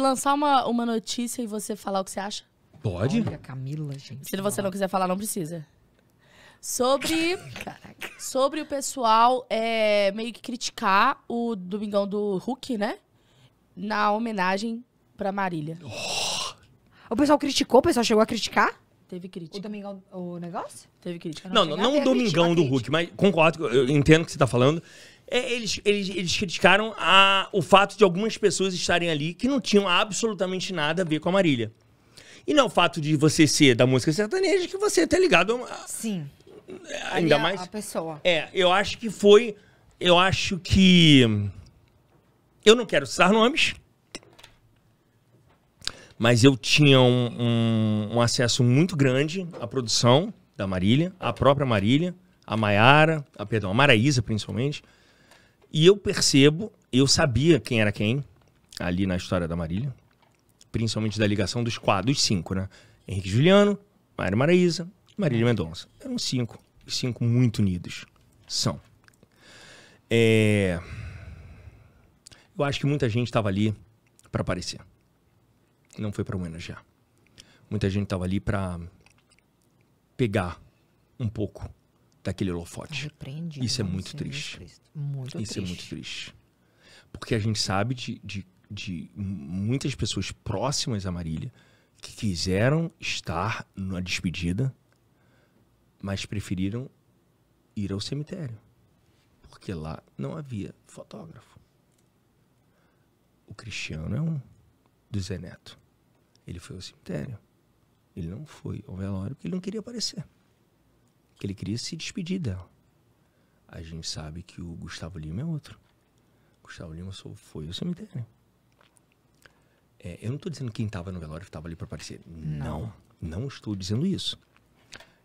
lançar uma, uma notícia e você falar o que você acha? Pode. Olha, Camila, gente. Se você não quiser falar, não precisa. Sobre. Caraca. Sobre o pessoal é, meio que criticar o Domingão do Hulk, né? Na homenagem pra Marília. Oh. O pessoal criticou, o pessoal chegou a criticar? Teve crítica. O Domingão, o negócio? Teve crítica. Não, não, não, não o Domingão do Hulk, mas concordo, eu entendo o que você tá falando. É, eles, eles, eles criticaram a, o fato de algumas pessoas estarem ali que não tinham absolutamente nada a ver com a Marília. E não é o fato de você ser da música sertaneja que você tá ligado a, Sim. Ainda é mais. A pessoa. É, eu acho que foi. Eu acho que. Eu não quero citar nomes. Mas eu tinha um, um, um acesso muito grande à produção da Marília, à própria Marília, a Maiara, a, perdão, a Maraísa principalmente. E eu percebo, eu sabia quem era quem ali na história da Marília, principalmente da ligação dos quatro, dos cinco, né? Henrique Juliano, Mário Maraíza, Marília Mendonça. Eram cinco, cinco muito unidos. São. É... Eu acho que muita gente estava ali para aparecer. Não foi para homenagear. Muita gente estava ali para pegar um pouco daquele holofote. Ah, repreende, Isso é né? muito Senhor triste. Muito Isso é triste. é muito triste. Porque a gente sabe de, de, de muitas pessoas próximas a Marília que quiseram estar na despedida, mas preferiram ir ao cemitério. Porque lá não havia fotógrafo. O Cristiano é um do Zé Neto. Ele foi ao cemitério. Ele não foi ao velório porque ele não queria aparecer que ele queria se despedir dela. A gente sabe que o Gustavo Lima é outro. Gustavo Lima só foi ao cemitério. É, eu não estou dizendo quem estava no velório estava ali para aparecer. Não. não, não estou dizendo isso.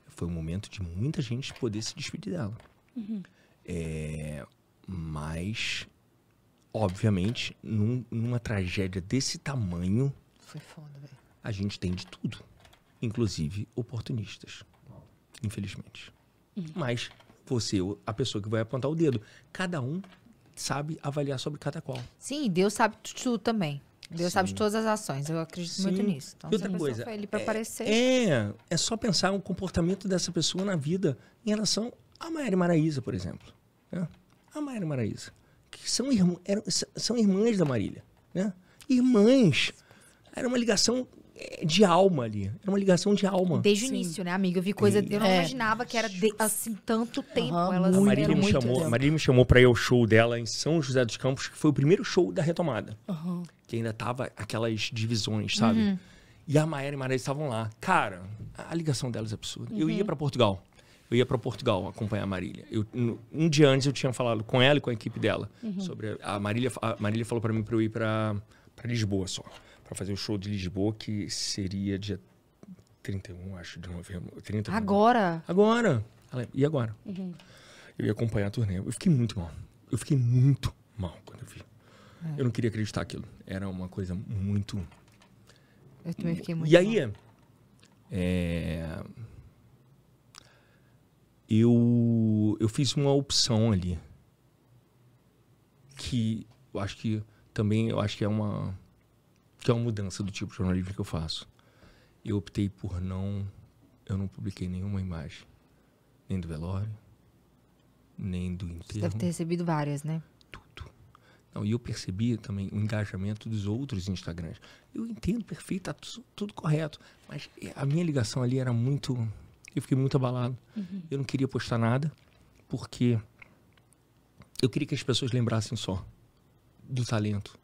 Foi um momento de muita gente poder se despedir dela. Uhum. É, mas, obviamente, num, numa tragédia desse tamanho, foi foda, A gente tem de tudo, inclusive oportunistas infelizmente. Uhum. Mas você, a pessoa que vai apontar o dedo, cada um sabe avaliar sobre cada qual. Sim, Deus sabe tudo também. Deus Sim. sabe de todas as ações. Eu acredito Sim. muito nisso. Então, outra coisa, foi para é, aparecer. É, é só pensar o comportamento dessa pessoa na vida em relação à Maíra Maraísa, por exemplo. Né? A Maíra Maraísa, que são, irmã, eram, são irmãs da Marília, né? Irmãs. Era uma ligação de alma ali. Era uma ligação de alma. Desde o início, né, amiga? Eu vi coisa. E... Eu não é. imaginava que era de, assim tanto tempo. Uhum, elas a Marília me chamou, tempo. Marília me chamou pra ir ao show dela em São José dos Campos, que foi o primeiro show da retomada. Uhum. Que ainda tava aquelas divisões, sabe? Uhum. E a Maíra e a Maria estavam lá. Cara, a ligação delas é absurda. Eu uhum. ia para Portugal. Eu ia para Portugal acompanhar a Marília. Eu, um dia antes eu tinha falado com ela e com a equipe dela uhum. sobre a Marília. A Marília falou para mim para eu ir para Lisboa só para fazer o show de Lisboa, que seria dia 31, acho, de novembro. 30 agora? Agora! E agora? Uhum. Eu ia acompanhar a turnê. Eu fiquei muito mal. Eu fiquei muito mal quando eu vi. É. Eu não queria acreditar aquilo. Era uma coisa muito. Eu também fiquei muito. E mal. aí. É... Eu, eu fiz uma opção ali que eu acho que também eu acho que é uma que é uma mudança do tipo de jornalismo que eu faço. Eu optei por não. Eu não publiquei nenhuma imagem, nem do velório, nem do enterro. Você deve ter recebido várias, né? Tudo. Não, e eu percebi também o engajamento dos outros Instagrams. Eu entendo perfeito, tá tudo, tudo correto, mas a minha ligação ali era muito. Eu fiquei muito abalado. Uhum. Eu não queria postar nada, porque eu queria que as pessoas lembrassem só do talento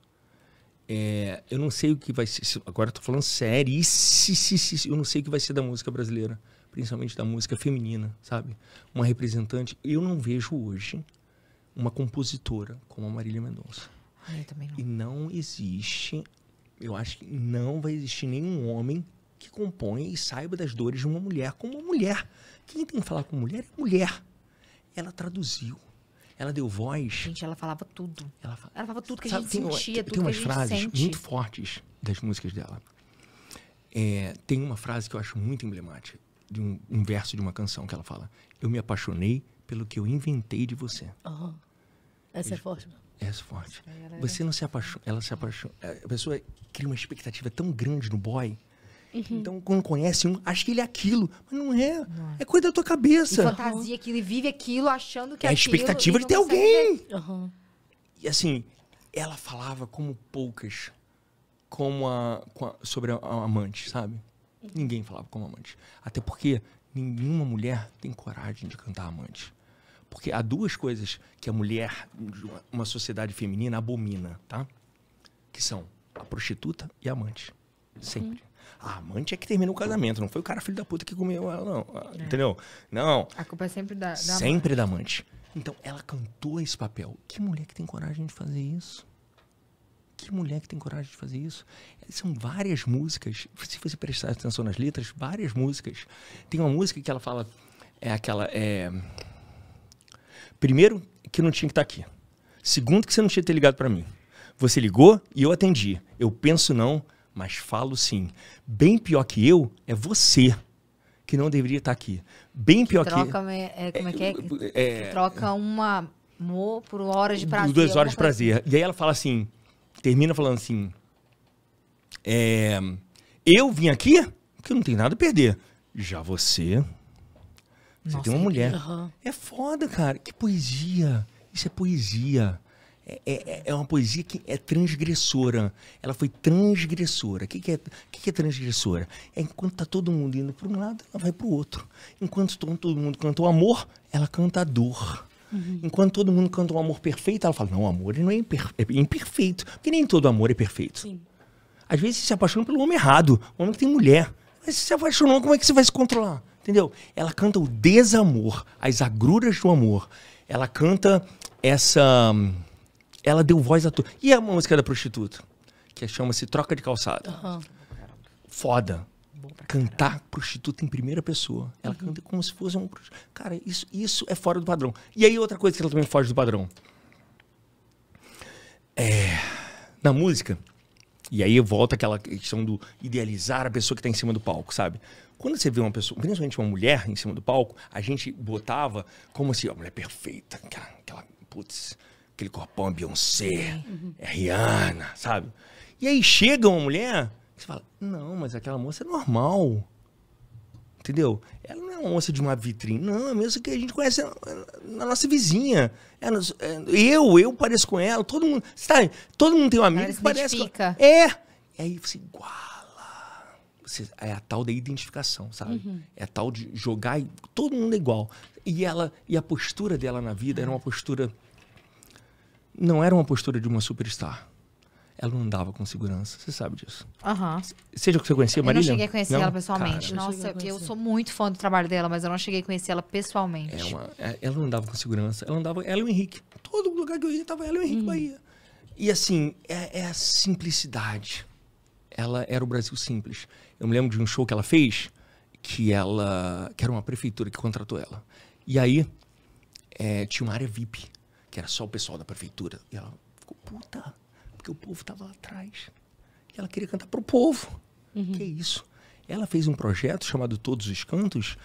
é, eu não sei o que vai ser. Agora eu tô falando sério. Eu não sei o que vai ser da música brasileira, principalmente da música feminina, sabe? Uma representante. Eu não vejo hoje uma compositora como a Marília Mendonça. Ah, eu também não. E não existe. Eu acho que não vai existir nenhum homem que compõe e saiba das dores de uma mulher como uma mulher. Quem tem que falar com mulher é mulher. Ela traduziu ela deu voz. Gente, ela falava tudo. Ela, ela falava tudo que Sabe, a gente tem, sentia, tem, tudo tem umas que a gente frases sente. muito fortes das músicas dela. É, tem uma frase que eu acho muito emblemática de um, um, verso de uma canção que ela fala: Eu me apaixonei pelo que eu inventei de você. Uhum. Essa é forte. Essa é forte. Você não se apaixona. Ela se apaixona. A pessoa cria uma expectativa tão grande no boy Uhum. Então, quando conhece um, acha que ele é aquilo. Mas não é. Não. É, é coisa da tua cabeça. E fantasia uhum. que ele vive aquilo achando que é, é aquilo. É a expectativa de ter alguém. Uhum. E assim, ela falava como poucas como a, a sobre a, a, amante, sabe? Uhum. Ninguém falava como amante. Até porque nenhuma mulher tem coragem de cantar amante. Porque há duas coisas que a mulher, uma sociedade feminina, abomina, tá? Que são a prostituta e a amante. Sempre. Uhum. Ah, a amante é que terminou o casamento, não foi o cara filho da puta que comeu ela, não. Ah, é. Entendeu? Não. A culpa é sempre da, da Sempre amante. da amante. Então, ela cantou esse papel. Que mulher que tem coragem de fazer isso? Que mulher que tem coragem de fazer isso? São várias músicas. Se você prestar atenção nas letras, várias músicas. Tem uma música que ela fala. É aquela. É... Primeiro, que não tinha que estar tá aqui. Segundo, que você não tinha que ter ligado para mim. Você ligou e eu atendi. Eu penso não, mas falo sim. Bem pior que eu é você que não deveria estar aqui. Bem que pior troca, que, é, como é que é? é, é troca é. uma amor por horas de prazer. Duas horas de prazer. E aí ela fala assim, termina falando assim, é, eu vim aqui porque não tem nada a perder. Já você, você Nossa, tem uma mulher. Que... Uhum. É foda, cara. Que poesia. Isso é poesia. É, é, é, uma poesia que é transgressora. Ela foi transgressora. O que, que, é, que, que é transgressora? É enquanto está todo mundo indo para um lado, ela vai para o outro. Enquanto tá todo mundo canta o amor, ela canta a dor. Uhum. Enquanto todo mundo canta o amor perfeito, ela fala: não, amor não é, imper é imperfeito. Porque nem todo amor é perfeito. Sim. Às vezes você se apaixona pelo homem errado, o homem que tem mulher. Mas se você se apaixonou, como é que você vai se controlar? Entendeu? Ela canta o desamor, as agruras do amor. Ela canta essa ela deu voz a tudo. E a música da prostituta? Que chama-se Troca de Calçada. Uhum. Foda. Cantar caramba. prostituta em primeira pessoa. Ela uhum. canta como se fosse um. Cara, isso, isso é fora do padrão. E aí, outra coisa que ela também foge do padrão. É, na música, e aí volta aquela questão do idealizar a pessoa que está em cima do palco, sabe? Quando você vê uma pessoa, principalmente uma mulher em cima do palco, a gente botava como assim, a mulher perfeita, aquela, aquela putz, aquele corpão é Beyoncé, uhum. é Rihanna, sabe? E aí chega uma mulher, você fala, não, mas aquela moça é normal. Entendeu? Ela não é uma moça de uma vitrine, não, é mesmo que a gente conhece na nossa vizinha. É, eu, eu pareço com ela, todo mundo. Sabe? Todo mundo tem um amigo que parece. Com... É! E aí você iguala. Você, é a tal da identificação, sabe? Uhum. É a tal de jogar e todo mundo é igual. E ela, e a postura dela na vida uhum. era uma ah. postura não era uma postura de uma superstar. Ela não andava com segurança, você sabe disso. Uhum. Seja que você conhecia, Marília? Eu não cheguei a conhecer não? ela pessoalmente. Cara, Nossa, eu, eu sou muito fã do trabalho dela, mas eu não cheguei a conhecer ela pessoalmente. É uma, é, ela não andava com segurança, ela andava, ela e o Henrique. Todo lugar que eu ia, tava ela e o Henrique hum. Bahia. E assim, é, é a simplicidade. Ela era o Brasil simples. Eu me lembro de um show que ela fez, que ela que era uma prefeitura que contratou ela. E aí é, tinha uma área VIP que era só o pessoal da prefeitura. E ela ficou puta, porque o povo estava lá atrás. E ela queria cantar pro povo. Uhum. Que isso? Ela fez um projeto chamado Todos os Cantos,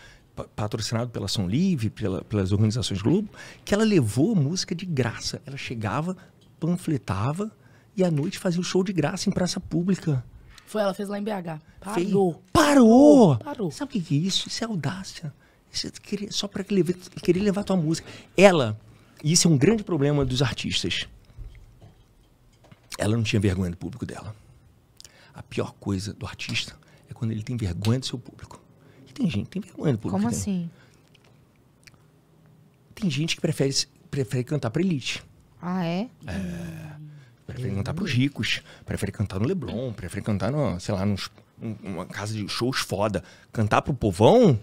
patrocinado pela São Livre, pela, pelas organizações Globo, que ela levou a música de graça. Ela chegava, panfletava e à noite fazia o um show de graça em praça pública. Foi ela fez lá em BH. Parou. Parou. Parou. Sabe o que é isso? Isso é audácia. Isso é querer, só para querer, querer levar tua música. Ela e isso é um grande problema dos artistas. Ela não tinha vergonha do público dela. A pior coisa do artista é quando ele tem vergonha do seu público. E tem gente que tem vergonha do público. Como assim? Tem. gente que prefere, prefere cantar pra elite. Ah, é? É. Hum. Prefere cantar pros ricos, prefere cantar no Leblon, prefere cantar, no, sei lá, numa casa de shows foda. Cantar pro povão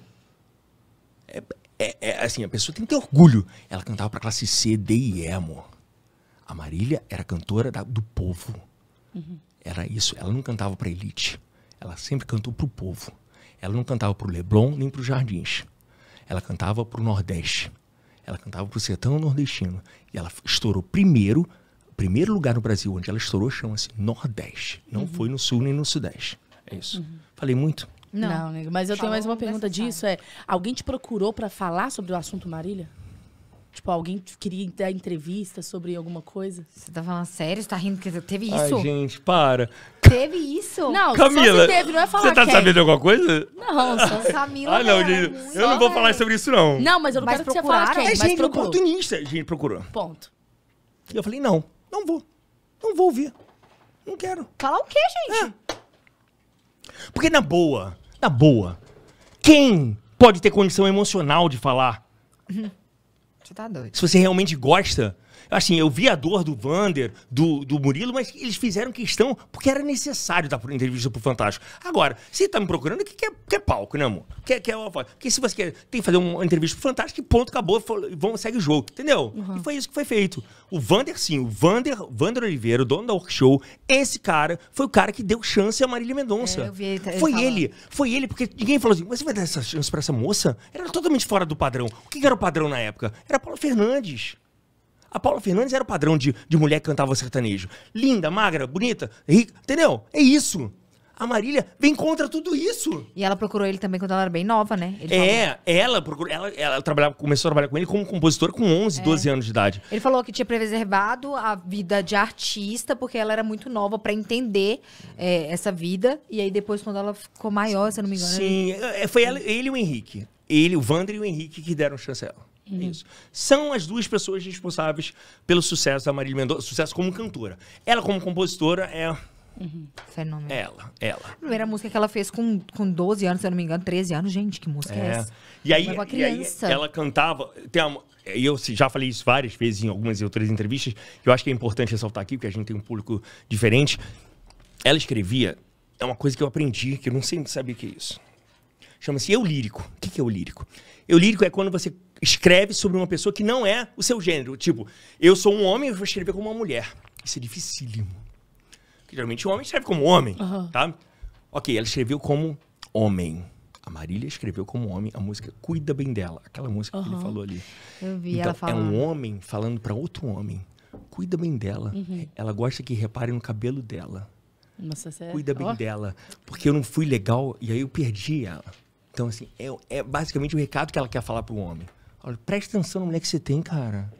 é, é, é, assim, a pessoa tem que ter orgulho. Ela cantava pra classe C, D e E, amor. A Marília era cantora da, do povo. Uhum. Era isso. Ela não cantava pra elite. Ela sempre cantou pro povo. Ela não cantava pro Leblon nem pro Jardins. Ela cantava pro Nordeste. Ela cantava pro sertão nordestino. E ela estourou primeiro, primeiro lugar no Brasil onde ela estourou chama-se Nordeste. Não uhum. foi no Sul nem no Sudeste. É isso. Uhum. Falei muito? Não. Não, nego. Mas eu Falou tenho mais uma pergunta disso. É, alguém te procurou para falar sobre o assunto Marília? Tipo, alguém queria dar entrevista sobre alguma coisa? Você tá falando sério? Você tá rindo que teve isso? Ai, gente, para. Teve isso? Não, Camila, teve, não é falar Você tá quem. É. sabendo de alguma coisa? Não, só Camila. Ah, não, é gente, eu não vou falar sobre isso, não. Não, mas eu não mas quero que você fale quem, é, gente, procurou. oportunista. Gente, procurou. Ponto. E eu falei, não, não vou. Não vou ouvir. Não quero. Falar o quê, gente? É. Porque na boa, na boa, quem pode ter condição emocional de falar? Uhum. Você tá doido. Se você realmente gosta, Assim, eu vi a dor do Vander, do, do Murilo, mas eles fizeram questão porque era necessário dar entrevista pro Fantástico. Agora, se tá me procurando, que quer, é palco, né, amor? Quer, quer uma foto. Porque se você quer, tem que fazer uma entrevista pro Fantástico, ponto, acabou, vamos, segue o jogo, entendeu? Uhum. E foi isso que foi feito. O Vander, sim, o Vander, Vander Oliveira, o dono da Workshow, esse cara foi o cara que deu chance a Marília Mendonça. É, ele, ele foi falando. ele, foi ele, porque ninguém falou assim, mas você vai dar essa chance pra essa moça? Era totalmente fora do padrão. O que era o padrão na época? Era Paulo Fernandes. A Paula Fernandes era o padrão de, de mulher que cantava sertanejo. Linda, magra, bonita, rica, entendeu? É isso. A Marília vem contra tudo isso. E ela procurou ele também quando ela era bem nova, né? Ele é, falou... ela procurou. Ela, ela trabalhava, começou a trabalhar com ele como compositor com 11, é. 12 anos de idade. Ele falou que tinha preservado a vida de artista, porque ela era muito nova para entender é, essa vida. E aí depois, quando ela ficou maior, se eu não me engano. Sim, ele... É, é, foi ela, ele e o Henrique. Ele, o Vander e o Henrique que deram chance a ela. É uhum. isso. São as duas pessoas responsáveis pelo sucesso da Marília Mendonça, sucesso como cantora. Ela, como compositora, é. Uhum. Fenômeno. Ela, ela. A primeira música que ela fez com, com 12 anos, se eu não me engano, 13 anos, gente, que música é, é essa? E aí, é uma criança. E aí ela cantava. Tem uma, eu já falei isso várias vezes em algumas e outras entrevistas, eu acho que é importante ressaltar aqui, porque a gente tem um público diferente. Ela escrevia, é uma coisa que eu aprendi, que eu não sempre sabia o que é isso. Chama-se eu lírico. O que é o lírico? Eu lírico é quando você escreve sobre uma pessoa que não é o seu gênero. Tipo, eu sou um homem, eu vou escrever como uma mulher. Isso é dificílimo. Porque, geralmente o homem escreve como homem, uhum. tá? Ok, ela escreveu como homem. A Marília escreveu como homem a música Cuida Bem Dela, aquela música uhum. que ele falou ali. Eu vi então, ela falando. É um homem falando para outro homem. Cuida bem dela. Uhum. Ela gosta que reparem no cabelo dela. Nossa, você... É- Cuida bem oh. dela. Porque eu não fui legal e aí eu perdi ela. Então, assim, é, é basicamente o recado que ela quer falar para o homem. Olha, presta atenção na mulher que você tem, cara.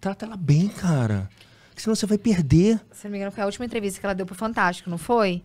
Trata ela bem, cara. Porque senão você vai perder. Se não me engano, foi a última entrevista que ela deu pro Fantástico, não foi?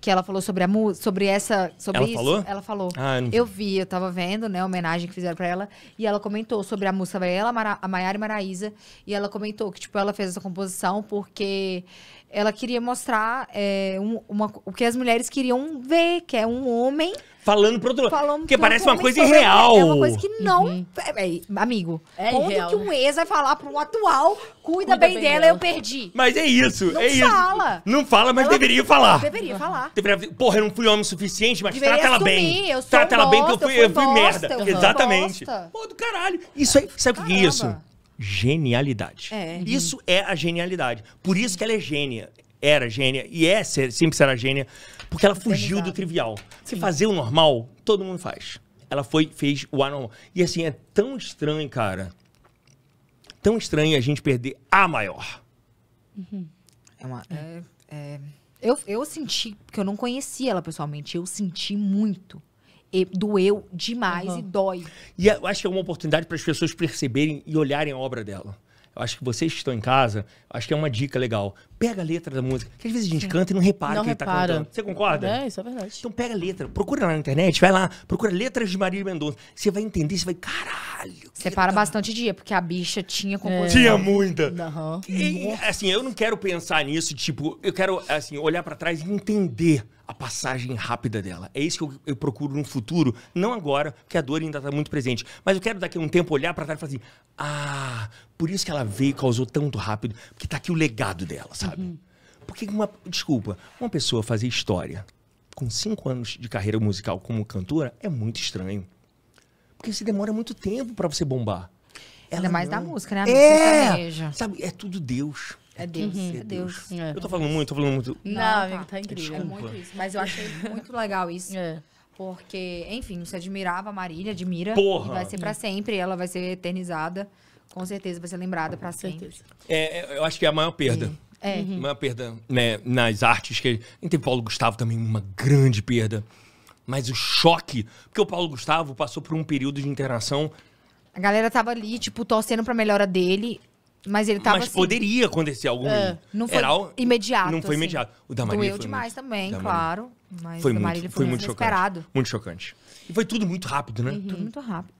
Que ela falou sobre a música, sobre essa. Sobre ela isso. falou? Ela falou. Ah, eu, não... eu vi, eu tava vendo, né? A homenagem que fizeram pra ela. E ela comentou sobre a música, ela, a Maiara e Maraísa. E ela comentou que, tipo, ela fez essa composição porque ela queria mostrar é, um, uma, o que as mulheres queriam ver, que é um homem. Falando pro outro lado. Porque parece uma coisa irreal. É uma coisa que não. Uhum. É, é, é amigo, é quando irreal. que um né? ex vai falar pro um atual, cuida, cuida bem, bem, dela, dela, eu perdi. Mas é isso, não é isso. Não fala. Não fala, mas ela deveria falar. Deveria falar. Deveria, porra, eu não fui homem o suficiente, mas deveria trata assumir, ela bem. Eu sou trata um ela bosta, bem, porque eu fui, eu fui, eu fui bosta, merda. Eu Exatamente. Bosta. Pô, do caralho. Isso aí, sabe o que é isso? genialidade. É. Uhum. Isso é a genialidade. Por isso que ela é gênia. Era gênia e é sempre será gênia, porque ela fugiu do trivial. Se fazer o normal, todo mundo faz. Ela foi fez o anormal. E assim é tão estranho, cara. Tão estranho a gente perder a maior. Uhum. É uma, é, é... é eu, eu senti, porque eu não conhecia ela pessoalmente, eu senti muito e doeu demais uhum. e dói. E eu acho que é uma oportunidade para as pessoas perceberem e olharem a obra dela. Eu acho que vocês que estão em casa, acho que é uma dica legal. Pega a letra da música, que às vezes a gente canta e não repara não que repara. ele tá cantando. Você concorda? É, isso é verdade. Então pega a letra, procura lá na internet, vai lá, procura letras de Maria Mendonça. Você vai entender, você vai, caralho. Você para tá... bastante dia, porque a bicha tinha é. composição. É. Tinha muita. Uhum. E, assim, eu não quero pensar nisso, tipo, eu quero assim, olhar para trás e entender a passagem rápida dela. É isso que eu, eu procuro no futuro, não agora, porque a dor ainda está muito presente. Mas eu quero daqui a um tempo olhar para trás e falar assim: ah, por isso que ela veio e causou tanto rápido, porque está aqui o legado dela, sabe? Uhum. Porque uma. Desculpa, uma pessoa fazer história com cinco anos de carreira musical como cantora é muito estranho. Porque você demora muito tempo para você bombar. Ela Ainda mais não... da música, né? A é! Sabe, é tudo Deus. É Deus. Uhum. É Deus. É. Eu tô falando muito, tô falando muito. Não, Não tá amigo, tá. incrível. incrível. É muito isso. Mas eu achei muito legal isso. É. Porque, enfim, você admirava a Marília, admira. Porra! vai ser para sempre, ela vai ser eternizada. Com certeza vai ser lembrada para sempre. É, é, eu acho que é a maior perda. É. Uhum. Uma uhum. perda né, nas artes. que Em tem Paulo Gustavo também, uma grande perda. Mas o choque. Porque o Paulo Gustavo passou por um período de internação. A galera tava ali, tipo, torcendo pra melhora dele. Mas ele tava Mas assim, poderia acontecer algum. é, Não foi Era imediato. Não foi assim. imediato. O da Marília Doeu foi demais muito- também, da claro. Mas foi Foi da Marília muito, foi muito chocante. Muito chocante. E foi tudo muito rápido, né? Uhum. Tudo muito rápido.